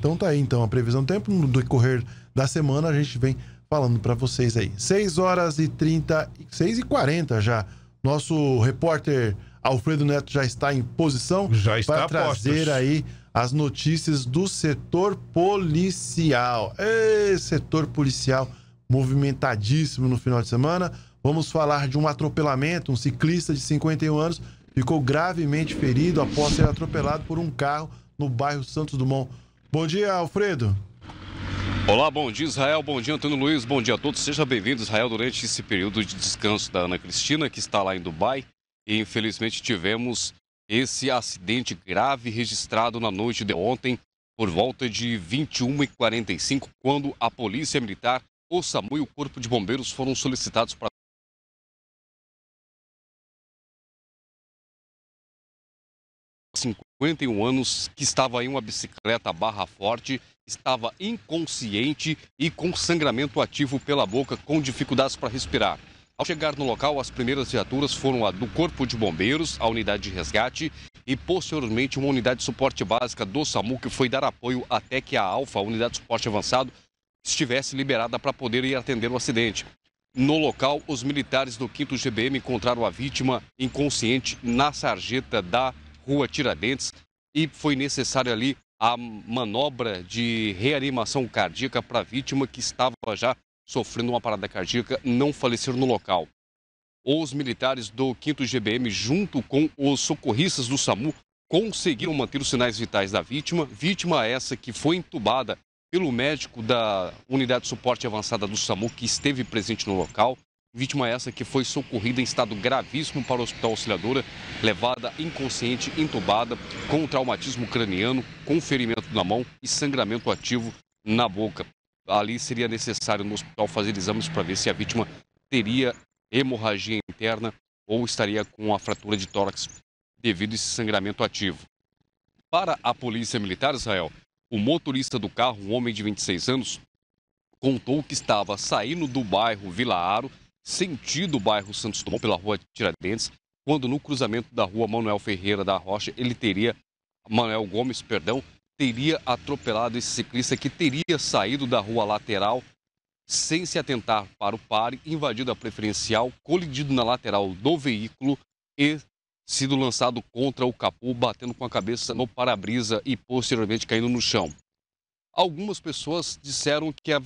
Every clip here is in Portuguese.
Então tá aí, então, a previsão do tempo. No decorrer da semana, a gente vem falando para vocês aí. 6 horas e 30, 6 e 40 já. Nosso repórter Alfredo Neto já está em posição para trazer postos. aí as notícias do setor policial. setor policial movimentadíssimo no final de semana. Vamos falar de um atropelamento. Um ciclista de 51 anos ficou gravemente ferido após ser atropelado por um carro no bairro Santos Dumont. Bom dia, Alfredo. Olá, bom dia Israel, bom dia Antônio Luiz, bom dia a todos. Seja bem-vindo, Israel, durante esse período de descanso da Ana Cristina, que está lá em Dubai. E infelizmente tivemos esse acidente grave registrado na noite de ontem, por volta de 21h45, quando a Polícia Militar, o SAMU e o Corpo de Bombeiros foram solicitados para 51 anos, que estava em uma bicicleta barra forte, estava inconsciente e com sangramento ativo pela boca, com dificuldades para respirar. Ao chegar no local, as primeiras viaturas foram a do Corpo de Bombeiros, a unidade de resgate e, posteriormente, uma unidade de suporte básica do SAMU, que foi dar apoio até que a Alfa, a unidade de suporte avançado, estivesse liberada para poder ir atender o acidente. No local, os militares do 5 GBM encontraram a vítima inconsciente na sarjeta da Rua Tiradentes, e foi necessária ali a manobra de reanimação cardíaca para a vítima que estava já sofrendo uma parada cardíaca, não falecer no local. Os militares do 5 GBM, junto com os socorristas do SAMU, conseguiram manter os sinais vitais da vítima. Vítima essa que foi entubada pelo médico da unidade de suporte avançada do SAMU, que esteve presente no local. Vítima essa que foi socorrida em estado gravíssimo para o Hospital Auxiliadora, levada inconsciente, entubada, com traumatismo craniano, com ferimento na mão e sangramento ativo na boca. Ali seria necessário no hospital fazer exames para ver se a vítima teria hemorragia interna ou estaria com uma fratura de tórax devido a esse sangramento ativo. Para a Polícia Militar Israel, o motorista do carro, um homem de 26 anos, contou que estava saindo do bairro Vila Aro sentido o bairro Santos Dumont, pela rua Tiradentes, quando no cruzamento da rua Manuel Ferreira da Rocha, ele teria, Manuel Gomes, perdão, teria atropelado esse ciclista que teria saído da rua lateral sem se atentar para o pare, invadido a preferencial, colidido na lateral do veículo e sido lançado contra o capô, batendo com a cabeça no para-brisa e posteriormente caindo no chão. Algumas pessoas disseram que a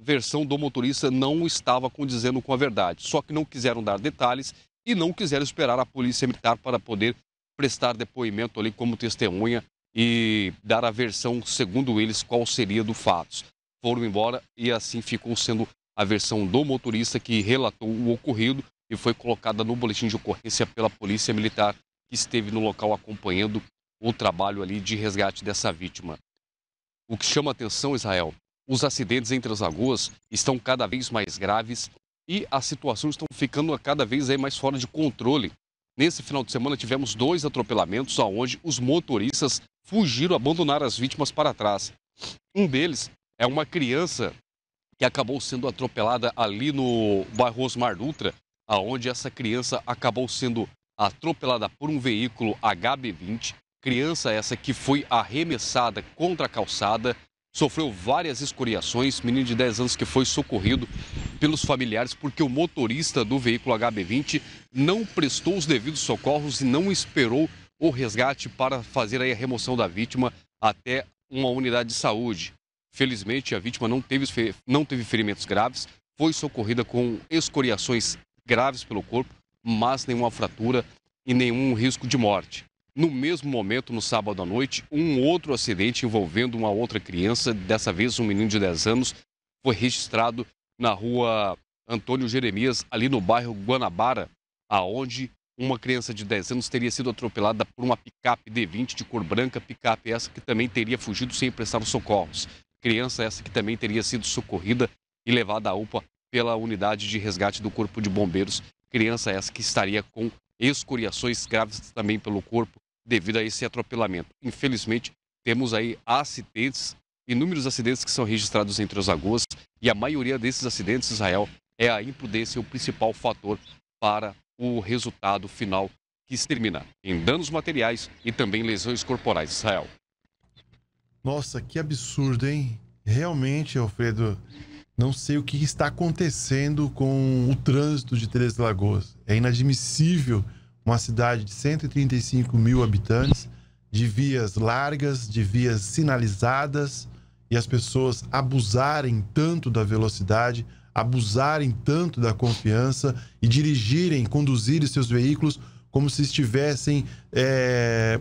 versão do motorista não estava condizendo com a verdade. Só que não quiseram dar detalhes e não quiseram esperar a polícia militar para poder prestar depoimento ali como testemunha e dar a versão, segundo eles, qual seria do fatos. Foram embora e assim ficou sendo a versão do motorista que relatou o ocorrido e foi colocada no boletim de ocorrência pela Polícia Militar que esteve no local acompanhando o trabalho ali de resgate dessa vítima. O que chama atenção, Israel, os acidentes entre as lagoas estão cada vez mais graves e as situações estão ficando cada vez mais fora de controle. Nesse final de semana tivemos dois atropelamentos onde os motoristas fugiram, abandonaram as vítimas para trás. Um deles é uma criança que acabou sendo atropelada ali no bairro Osmar Dutra, aonde essa criança acabou sendo atropelada por um veículo HB20. Criança essa que foi arremessada contra a calçada sofreu várias escoriações. Menino de 10 anos que foi socorrido pelos familiares porque o motorista do veículo HB20 não prestou os devidos socorros e não esperou o resgate para fazer a remoção da vítima até uma unidade de saúde. Felizmente, a vítima não teve, não teve ferimentos graves, foi socorrida com escoriações graves pelo corpo, mas nenhuma fratura e nenhum risco de morte. No mesmo momento, no sábado à noite, um outro acidente envolvendo uma outra criança, dessa vez um menino de 10 anos, foi registrado na rua Antônio Jeremias, ali no bairro Guanabara, aonde uma criança de 10 anos teria sido atropelada por uma picape D20 de cor branca, picape essa que também teria fugido sem prestar os socorros. Criança essa que também teria sido socorrida e levada à UPA pela unidade de resgate do Corpo de Bombeiros. Criança essa que estaria com escoriações graves também pelo corpo devido a esse atropelamento. Infelizmente, temos aí acidentes, inúmeros acidentes que são registrados entre as lagoas e a maioria desses acidentes, Israel, é a imprudência o principal fator para o resultado final que se termina em danos materiais e também lesões corporais. Israel. Nossa, que absurdo, hein? Realmente, Alfredo, não sei o que está acontecendo com o trânsito de Três Lagoas. É inadmissível uma cidade de 135 mil habitantes, de vias largas, de vias sinalizadas, e as pessoas abusarem tanto da velocidade, abusarem tanto da confiança e dirigirem, conduzirem seus veículos como se estivessem é,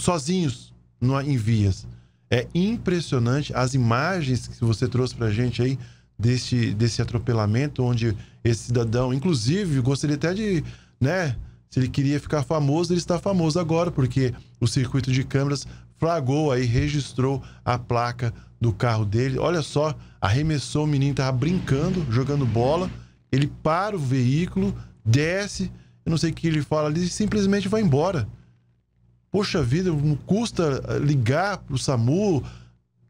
sozinhos no, em vias. É impressionante as imagens que você trouxe para a gente aí desse, desse atropelamento, onde esse cidadão, inclusive, gostaria até de, né, se ele queria ficar famoso, ele está famoso agora, porque o circuito de câmeras flagou aí, registrou a placa do carro dele. Olha só, arremessou o menino, estava brincando, jogando bola. Ele para o veículo, desce, eu não sei o que ele fala ali, e simplesmente vai embora. Poxa vida, não custa eh, ligar para o SAMU,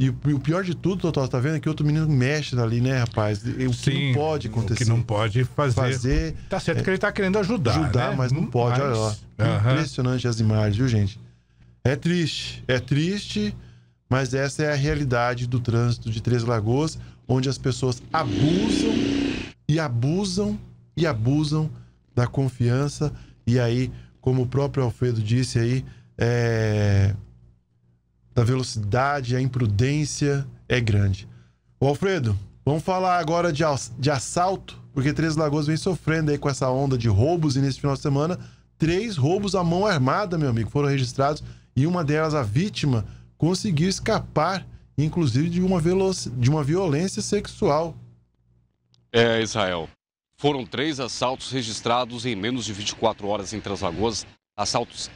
e, o pior de tudo, Totó, tá vendo? É que outro menino mexe ali, né, rapaz? E, o Sim, que não pode acontecer. O que não pode fazer. fazer tá certo é, que ele tá querendo ajudar. Ajudar, né? mas não pode. Mas... Olha lá. Impressionante as imagens, viu, gente? É triste. É triste, mas essa é a realidade do trânsito de Três Lagoas, onde as pessoas abusam e abusam e abusam da confiança. E aí, como o próprio Alfredo disse aí, é da velocidade, a imprudência é grande. Ô Alfredo, vamos falar agora de, de assalto, porque Três Lagoas vem sofrendo aí com essa onda de roubos e nesse final de semana, três roubos à mão armada, meu amigo, foram registrados e uma delas, a vítima, conseguiu escapar, inclusive, de uma, de uma violência sexual. É, Israel. Foram três assaltos registrados em menos de 24 horas em Translagoas assaltos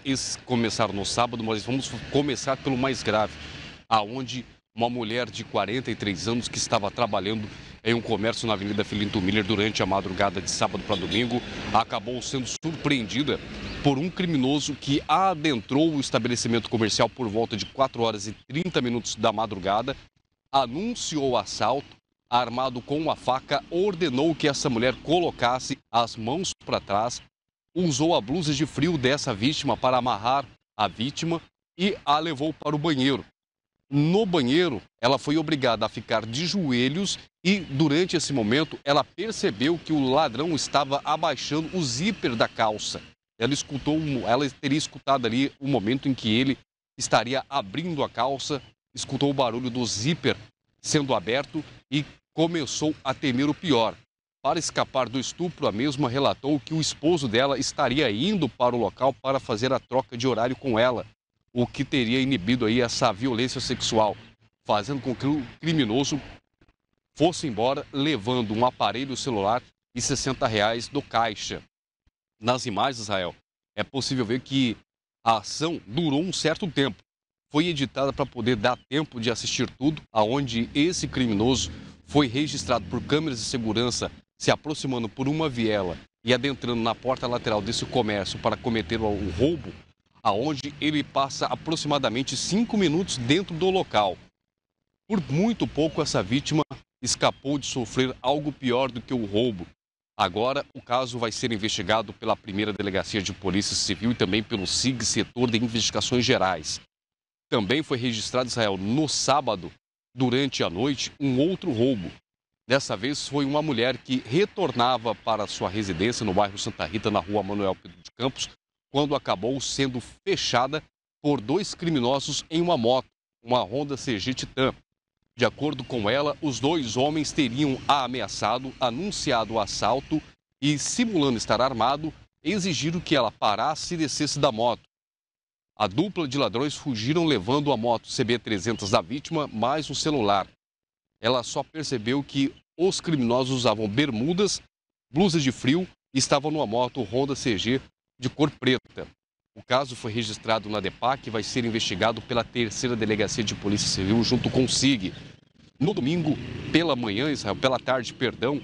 começaram no sábado, mas vamos começar pelo mais grave, aonde uma mulher de 43 anos que estava trabalhando em um comércio na Avenida Filinto Miller durante a madrugada de sábado para domingo, acabou sendo surpreendida por um criminoso que adentrou o estabelecimento comercial por volta de 4 horas e 30 minutos da madrugada, anunciou o assalto, armado com uma faca, ordenou que essa mulher colocasse as mãos para trás usou a blusa de frio dessa vítima para amarrar a vítima e a levou para o banheiro. No banheiro, ela foi obrigada a ficar de joelhos e, durante esse momento, ela percebeu que o ladrão estava abaixando o zíper da calça. Ela escutou, ela teria escutado ali o momento em que ele estaria abrindo a calça, escutou o barulho do zíper sendo aberto e começou a temer o pior. Para escapar do estupro, a mesma relatou que o esposo dela estaria indo para o local para fazer a troca de horário com ela, o que teria inibido aí essa violência sexual, fazendo com que o criminoso fosse embora levando um aparelho celular e 60 reais do caixa. Nas imagens, Israel, é possível ver que a ação durou um certo tempo. Foi editada para poder dar tempo de assistir tudo, aonde esse criminoso foi registrado por câmeras de segurança se aproximando por uma viela e adentrando na porta lateral desse comércio para cometer um roubo, aonde ele passa aproximadamente cinco minutos dentro do local. Por muito pouco, essa vítima escapou de sofrer algo pior do que o roubo. Agora, o caso vai ser investigado pela primeira delegacia de Polícia Civil e também pelo SIG, Setor de Investigações Gerais. Também foi registrado, Israel, no sábado, durante a noite, um outro roubo. Dessa vez foi uma mulher que retornava para sua residência no bairro Santa Rita, na rua Manuel Pedro de Campos, quando acabou sendo fechada por dois criminosos em uma moto, uma Honda CG Titan. De acordo com ela, os dois homens teriam a ameaçado, anunciado o assalto e, simulando estar armado, exigiram que ela parasse e descesse da moto. A dupla de ladrões fugiram levando a moto CB300 da vítima mais um celular. Ela só percebeu que os criminosos usavam bermudas, blusas de frio e estavam numa moto Honda CG de cor preta. O caso foi registrado na DEPAC e vai ser investigado pela terceira delegacia de Polícia Civil junto com o SIG. No domingo, pela manhã, Israel, pela tarde, perdão,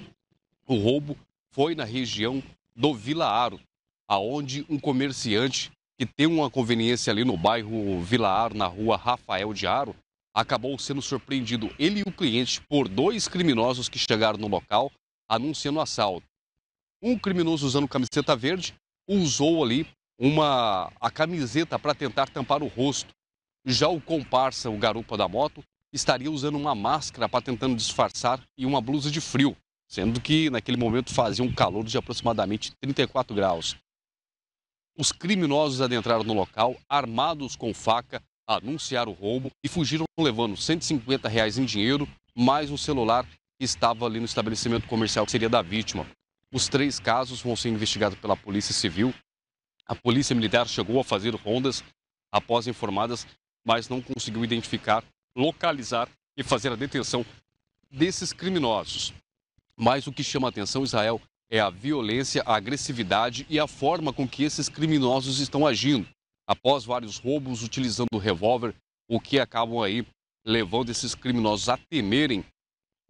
o roubo foi na região do Vila Aro, aonde um comerciante que tem uma conveniência ali no bairro Vila Aro, na rua Rafael de Aro, acabou sendo surpreendido ele e o cliente por dois criminosos que chegaram no local anunciando assalto. Um criminoso usando camiseta verde usou ali uma a camiseta para tentar tampar o rosto. Já o comparsa, o garupa da moto, estaria usando uma máscara para tentando disfarçar e uma blusa de frio, sendo que naquele momento fazia um calor de aproximadamente 34 graus. Os criminosos adentraram no local armados com faca anunciar o roubo e fugiram levando 150 reais em dinheiro, mais um celular que estava ali no estabelecimento comercial que seria da vítima. Os três casos vão ser investigados pela Polícia Civil. A Polícia Militar chegou a fazer rondas após informadas, mas não conseguiu identificar, localizar e fazer a detenção desses criminosos. Mas o que chama a atenção, Israel, é a violência, a agressividade e a forma com que esses criminosos estão agindo após vários roubos utilizando o revólver, o que acabam aí levando esses criminosos a temerem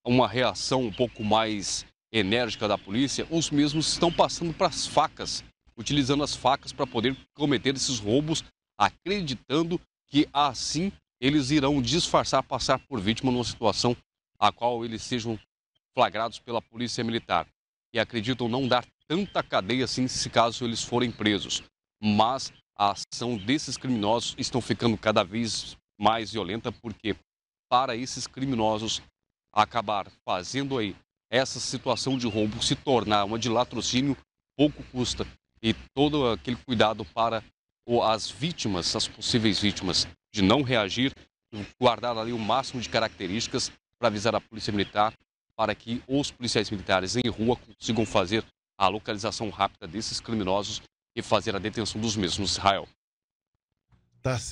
uma reação um pouco mais enérgica da polícia, os mesmos estão passando para as facas, utilizando as facas para poder cometer esses roubos, acreditando que assim eles irão disfarçar, passar por vítima numa situação a qual eles sejam flagrados pela polícia militar. E acreditam não dar tanta cadeia assim se caso eles forem presos. Mas a ação desses criminosos estão ficando cada vez mais violenta, porque para esses criminosos acabar fazendo aí essa situação de roubo se tornar uma de latrocínio, pouco custa. E todo aquele cuidado para as vítimas, as possíveis vítimas, de não reagir, guardar ali o máximo de características para avisar a Polícia Militar, para que os policiais militares em rua consigam fazer a localização rápida desses criminosos e fazer a detenção dos mesmos. Israel. Tá certo.